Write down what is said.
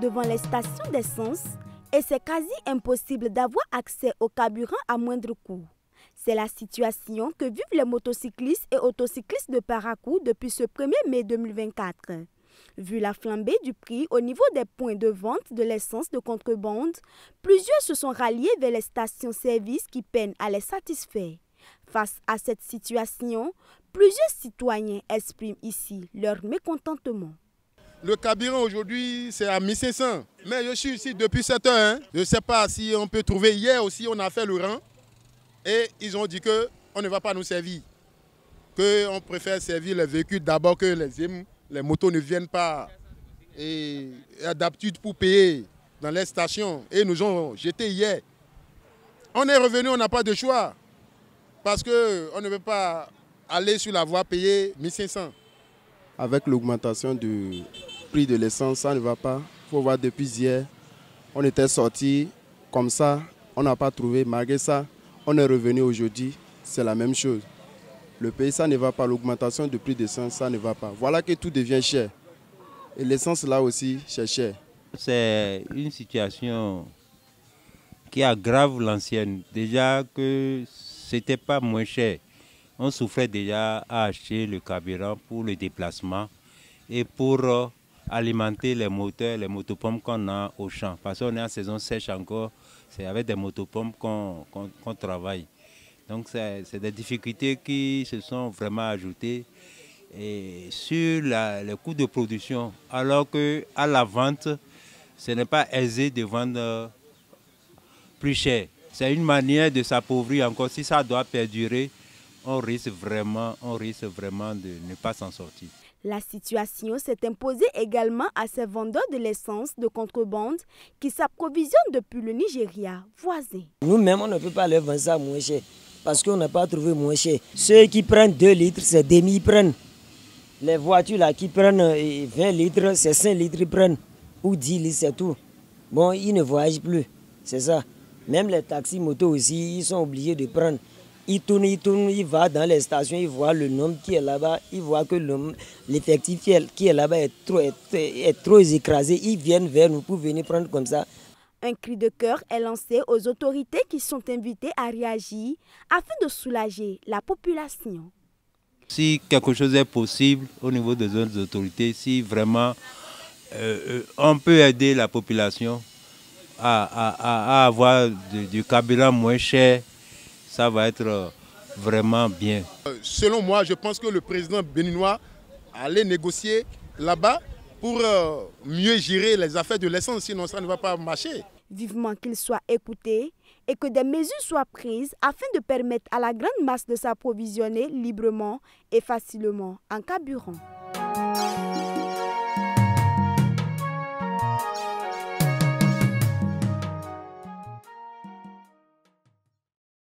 devant les stations d'essence et c'est quasi impossible d'avoir accès au carburant à moindre coût. C'est la situation que vivent les motocyclistes et autocyclistes de Paracou depuis ce 1er mai 2024. Vu la flambée du prix au niveau des points de vente de l'essence de contrebande, plusieurs se sont ralliés vers les stations-service qui peinent à les satisfaire. Face à cette situation, plusieurs citoyens expriment ici leur mécontentement. Le cabiron aujourd'hui, c'est à 1500. Mais je suis ici depuis 7 heures. Hein. Je ne sais pas si on peut trouver. Hier aussi, on a fait le rang. Et ils ont dit qu'on ne va pas nous servir. Qu'on préfère servir les véhicules d'abord que les, motos ne viennent pas. Et d'habitude pour payer dans les stations. Et nous ont jeté hier. On est revenu, on n'a pas de choix. Parce qu'on ne veut pas aller sur la voie payer 1500. Avec l'augmentation du, prix de l'essence, ça ne va pas. Il faut voir depuis hier, on était sorti comme ça, on n'a pas trouvé. Malgré ça, on est revenu aujourd'hui, c'est la même chose. Le pays, ça ne va pas. L'augmentation du prix de l'essence, ça ne va pas. Voilà que tout devient cher. Et l'essence, là aussi, c'est cher. C'est une situation qui aggrave l'ancienne. Déjà que c'était pas moins cher. On souffrait déjà à acheter le carburant pour le déplacement et pour euh, alimenter les moteurs, les motopompes qu'on a au champ. Parce qu'on est en saison sèche encore, c'est avec des motopompes qu'on travaille. Donc c'est des difficultés qui se sont vraiment ajoutées et sur le coût de production, alors qu'à la vente, ce n'est pas aisé de vendre euh, plus cher. C'est une manière de s'appauvrir encore. Si ça doit perdurer, on risque vraiment, on risque vraiment de ne pas s'en sortir. La situation s'est imposée également à ces vendeurs de l'essence de contrebande qui s'approvisionnent depuis le Nigeria voisin. Nous-mêmes, on ne peut pas les vendre ça moins cher parce qu'on n'a pas trouvé moins cher. Ceux qui prennent 2 litres, c'est demi, prennent. Les voitures là, qui prennent 20 euh, litres, c'est 5 litres, ils prennent. Ou 10 litres, c'est tout. Bon, ils ne voyagent plus, c'est ça. Même les taxis motos aussi, ils sont obligés de prendre il tourne, il tourne, il va dans les stations, il voit le nombre qui est là-bas, il voit que l'effectif qui est là-bas est trop, écrasé. Ils viennent vers nous pour venir prendre comme ça. Un cri de cœur est lancé aux autorités qui sont invitées à réagir afin de soulager la population. Si quelque chose est possible au niveau des autorités, si vraiment euh, euh, on peut aider la population à, avoir du, du moins cher, ça va être euh, vraiment bien. Euh, selon moi, je pense que le président béninois allait négocier là-bas pour euh, mieux gérer les affaires de l'essence, sinon ça ne va pas marcher. Vivement qu'il soit écouté et que des mesures soient prises afin de permettre à la grande masse de s'approvisionner librement et facilement en carburant.